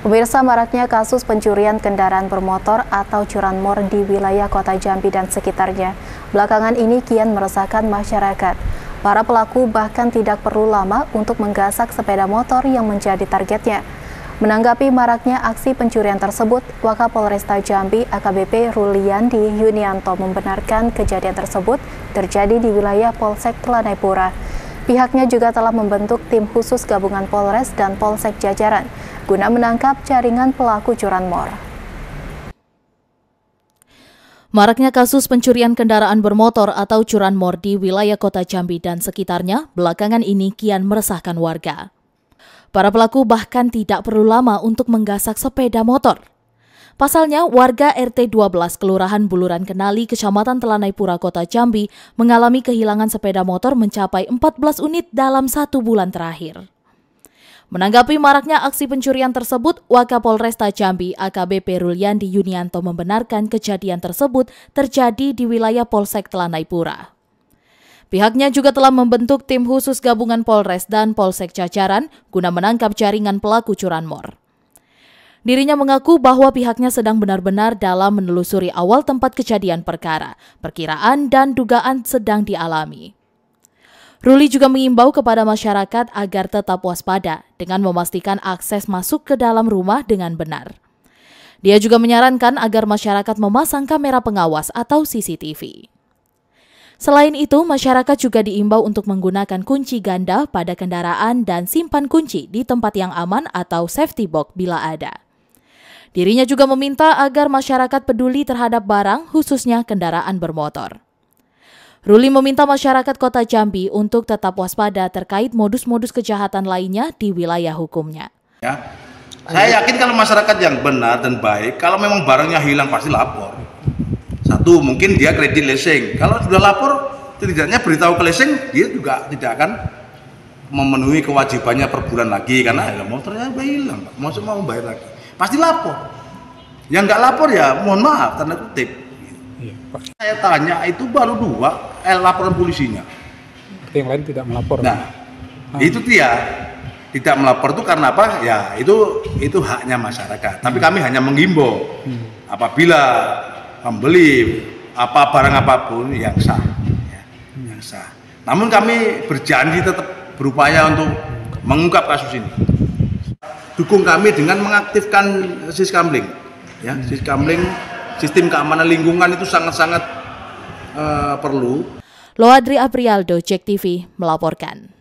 Pemirsa maraknya kasus pencurian kendaraan bermotor atau curanmor di wilayah kota Jambi dan sekitarnya. Belakangan ini kian meresahkan masyarakat. Para pelaku bahkan tidak perlu lama untuk menggasak sepeda motor yang menjadi targetnya. Menanggapi maraknya aksi pencurian tersebut, Wakapolresta Jambi AKBP Ruliandi Yunianto membenarkan kejadian tersebut terjadi di wilayah Polsek Telanai Pura. Pihaknya juga telah membentuk tim khusus gabungan Polres dan Polsek Jajaran guna menangkap jaringan pelaku curanmor. Maraknya kasus pencurian kendaraan bermotor atau curanmor di wilayah kota Jambi dan sekitarnya belakangan ini kian meresahkan warga. Para pelaku bahkan tidak perlu lama untuk menggasak sepeda motor. Pasalnya, warga RT 12 Kelurahan Buluran Kenali, Kecamatan Telanai-Pura, Kota Jambi mengalami kehilangan sepeda motor mencapai 14 unit dalam satu bulan terakhir. Menanggapi maraknya aksi pencurian tersebut, Wakapolresta Jambi AKBP Ruliandi Yunianto membenarkan kejadian tersebut terjadi di wilayah Polsek Telanaipura. Pihaknya juga telah membentuk tim khusus gabungan Polres dan Polsek Cacaran guna menangkap jaringan pelaku curanmor. Dirinya mengaku bahwa pihaknya sedang benar-benar dalam menelusuri awal tempat kejadian perkara, perkiraan dan dugaan sedang dialami. Ruli juga mengimbau kepada masyarakat agar tetap waspada dengan memastikan akses masuk ke dalam rumah dengan benar. Dia juga menyarankan agar masyarakat memasang kamera pengawas atau CCTV. Selain itu, masyarakat juga diimbau untuk menggunakan kunci ganda pada kendaraan dan simpan kunci di tempat yang aman atau safety box bila ada. Dirinya juga meminta agar masyarakat peduli terhadap barang, khususnya kendaraan bermotor. Ruli meminta masyarakat kota Jambi untuk tetap waspada terkait modus-modus kejahatan lainnya di wilayah hukumnya. Ya, saya yakin kalau masyarakat yang benar dan baik, kalau memang barangnya hilang pasti lapor. Satu, mungkin dia kredit leasing. Kalau sudah lapor, setidaknya beritahu ke leasing, dia juga tidak akan memenuhi kewajibannya per bulan lagi karena ya, motornya udah hilang, maksud mau bayar lagi. Pasti lapor. Yang nggak lapor ya mohon maaf tanda kutip Iya. Saya tanya itu baru dua eh, laporan polisinya. yang lain tidak melapor. Nah, ah. itu dia tidak melapor itu karena apa? Ya itu itu haknya masyarakat. Tapi hmm. kami hanya menghimbau hmm. apabila membeli apa barang apapun yang sah, ya, hmm. yang sah. Namun kami berjanji tetap berupaya untuk mengungkap kasus ini. Dukung kami dengan mengaktifkan siskamling, ya siskamling sistem keamanan lingkungan itu sangat-sangat uh, perlu. Loadri Aprialdo, Jek TV, melaporkan.